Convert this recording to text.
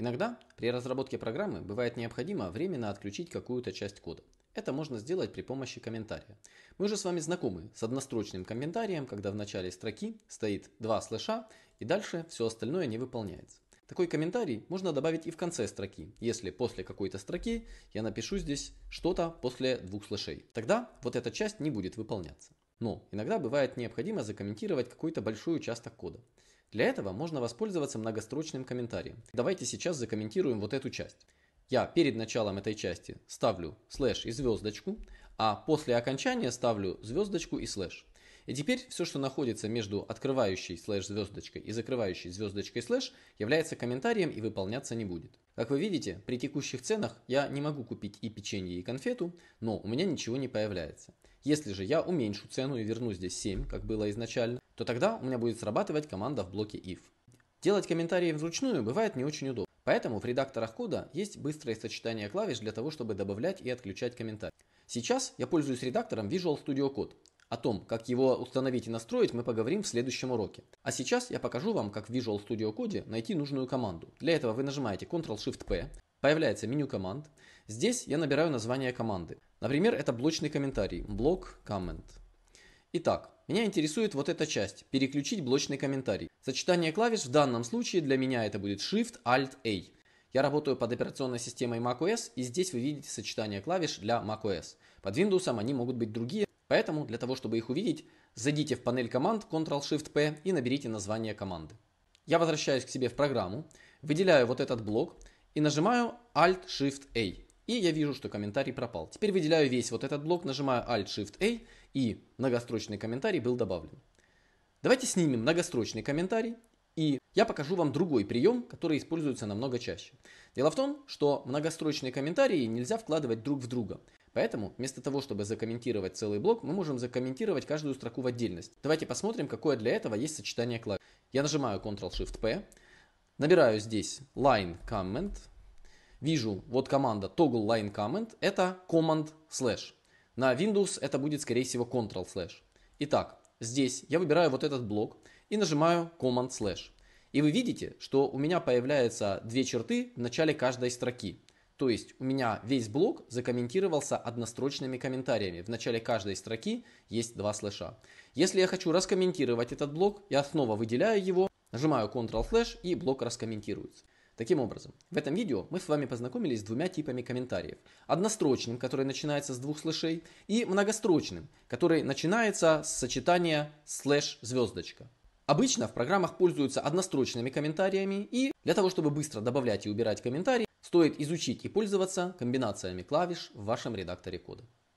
Иногда при разработке программы бывает необходимо временно отключить какую-то часть кода. Это можно сделать при помощи комментария. Мы уже с вами знакомы с однострочным комментарием, когда в начале строки стоит два слэша и дальше все остальное не выполняется. Такой комментарий можно добавить и в конце строки, если после какой-то строки я напишу здесь что-то после двух слэшей. Тогда вот эта часть не будет выполняться. Но иногда бывает необходимо закомментировать какой-то большой участок кода. Для этого можно воспользоваться многострочным комментарием. Давайте сейчас закомментируем вот эту часть. Я перед началом этой части ставлю слэш и звездочку, а после окончания ставлю звездочку и слэш. И теперь все, что находится между открывающей слэш-звездочкой и закрывающей звездочкой слэш, является комментарием и выполняться не будет. Как вы видите, при текущих ценах я не могу купить и печенье, и конфету, но у меня ничего не появляется. Если же я уменьшу цену и верну здесь 7, как было изначально, то тогда у меня будет срабатывать команда в блоке if. Делать комментарии вручную бывает не очень удобно. Поэтому в редакторах кода есть быстрое сочетание клавиш для того, чтобы добавлять и отключать комментарии. Сейчас я пользуюсь редактором Visual Studio Code. О том, как его установить и настроить, мы поговорим в следующем уроке. А сейчас я покажу вам, как в Visual Studio Code найти нужную команду. Для этого вы нажимаете Ctrl-Shift-P, появляется меню команд. Здесь я набираю название команды. Например, это блочный комментарий, блок comment. Итак, меня интересует вот эта часть, переключить блочный комментарий. Сочетание клавиш в данном случае для меня это будет Shift Alt A. Я работаю под операционной системой macOS, и здесь вы видите сочетание клавиш для macOS. Под Windows они могут быть другие, поэтому для того, чтобы их увидеть, зайдите в панель команд Ctrl-Shift-P и наберите название команды. Я возвращаюсь к себе в программу, выделяю вот этот блок и нажимаю Alt-Shift-A. И я вижу, что комментарий пропал. Теперь выделяю весь вот этот блок, нажимаю Alt-Shift-A, и многострочный комментарий был добавлен. Давайте снимем многострочный комментарий, и я покажу вам другой прием, который используется намного чаще. Дело в том, что многострочные комментарии нельзя вкладывать друг в друга. Поэтому вместо того, чтобы закомментировать целый блок, мы можем закомментировать каждую строку в отдельность. Давайте посмотрим, какое для этого есть сочетание клавиш. Я нажимаю Ctrl-Shift-P, набираю здесь line comment, вижу вот команда toggle line comment это command slash. На Windows это будет, скорее всего, control slash. Итак, здесь я выбираю вот этот блок и нажимаю command slash. И вы видите, что у меня появляются две черты в начале каждой строки. То есть у меня весь блок закомментировался однострочными комментариями. В начале каждой строки есть два слэша. Если я хочу раскомментировать этот блок, я снова выделяю его, нажимаю Ctrl-Slash и блок раскомментируется. Таким образом, в этом видео мы с вами познакомились с двумя типами комментариев. Однострочным, который начинается с двух слэшей, и многострочным, который начинается с сочетания слэш-звездочка. Обычно в программах пользуются однострочными комментариями, и для того, чтобы быстро добавлять и убирать комментарии, стоит изучить и пользоваться комбинациями клавиш в вашем редакторе кода.